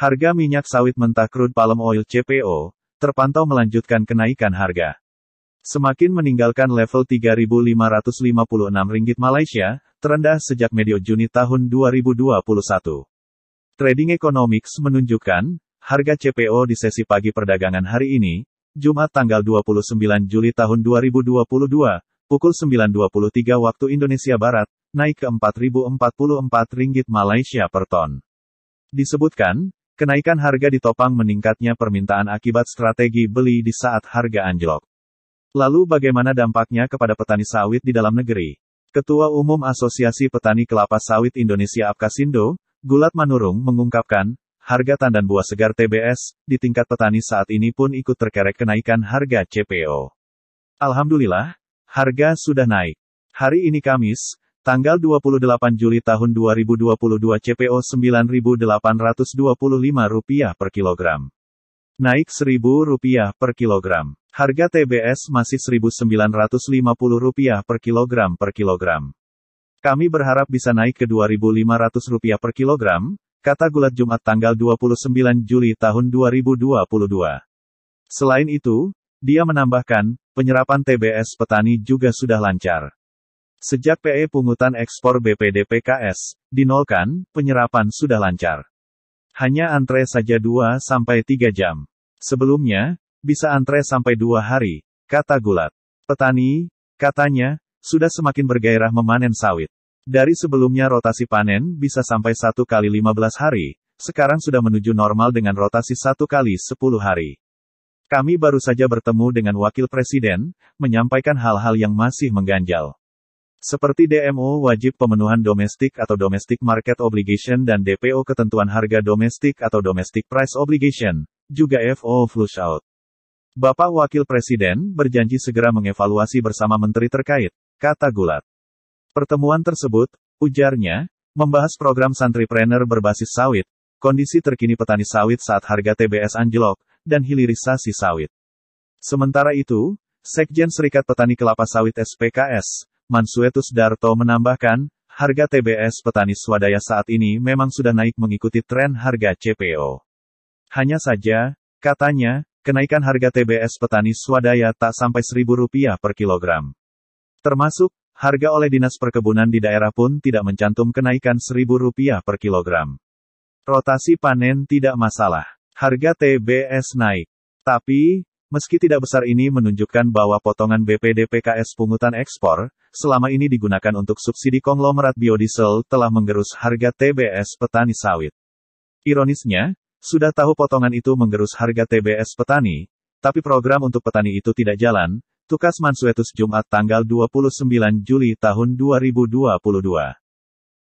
Harga minyak sawit mentah crude palm oil CPO terpantau melanjutkan kenaikan harga. Semakin meninggalkan level 3.556 ringgit Malaysia, terendah sejak medio Juni tahun 2021. Trading Economics menunjukkan, harga CPO di sesi pagi perdagangan hari ini, Jumat tanggal 29 Juli tahun 2022, pukul 9.23 waktu Indonesia Barat, naik ke 4.044 ringgit Malaysia per ton. Disebutkan, Kenaikan harga ditopang meningkatnya permintaan akibat strategi beli di saat harga anjlok. Lalu bagaimana dampaknya kepada petani sawit di dalam negeri? Ketua Umum Asosiasi Petani Kelapa Sawit Indonesia Apkasindo, Gulat Manurung mengungkapkan, harga tandan buah segar TBS, di tingkat petani saat ini pun ikut terkerek kenaikan harga CPO. Alhamdulillah, harga sudah naik. Hari ini Kamis, Tanggal 28 Juli tahun 2022 CPO Rp9.825 per kilogram. Naik Rp1.000 per kilogram. Harga TBS masih Rp1.950 per kilogram per kilogram. Kami berharap bisa naik ke Rp2.500 per kilogram, kata Gulat Jumat tanggal 29 Juli tahun 2022. Selain itu, dia menambahkan, penyerapan TBS petani juga sudah lancar. Sejak PE pungutan ekspor BPDPKS dinolkan, penyerapan sudah lancar. Hanya antre saja 2 sampai 3 jam. Sebelumnya, bisa antre sampai 2 hari, kata Gulat. Petani, katanya, sudah semakin bergairah memanen sawit. Dari sebelumnya rotasi panen bisa sampai 1 kali 15 hari, sekarang sudah menuju normal dengan rotasi 1 kali 10 hari. Kami baru saja bertemu dengan Wakil Presiden, menyampaikan hal-hal yang masih mengganjal. Seperti DMO wajib pemenuhan domestik atau domestic market obligation dan DPO ketentuan harga domestik atau domestic price obligation, juga FO flush out. Bapak Wakil Presiden berjanji segera mengevaluasi bersama menteri terkait, kata Gulat. Pertemuan tersebut, ujarnya, membahas program santripreneur berbasis sawit, kondisi terkini petani sawit saat harga TBS anjlok, dan hilirisasi sawit. Sementara itu, Sekjen Serikat Petani Kelapa Sawit SPKS, Mansuetus Darto menambahkan, harga TBS petani swadaya saat ini memang sudah naik mengikuti tren harga CPO. Hanya saja, katanya, kenaikan harga TBS petani swadaya tak sampai Rp1.000 per kilogram. Termasuk, harga oleh Dinas Perkebunan di daerah pun tidak mencantum kenaikan Rp1.000 per kilogram. Rotasi panen tidak masalah. Harga TBS naik. Tapi, Meski tidak besar ini menunjukkan bahwa potongan BPDPKS pungutan ekspor, selama ini digunakan untuk subsidi konglomerat biodiesel telah menggerus harga TBS petani sawit. Ironisnya, sudah tahu potongan itu menggerus harga TBS petani, tapi program untuk petani itu tidak jalan, Tukas Mansuetus Jumat tanggal 29 Juli tahun 2022.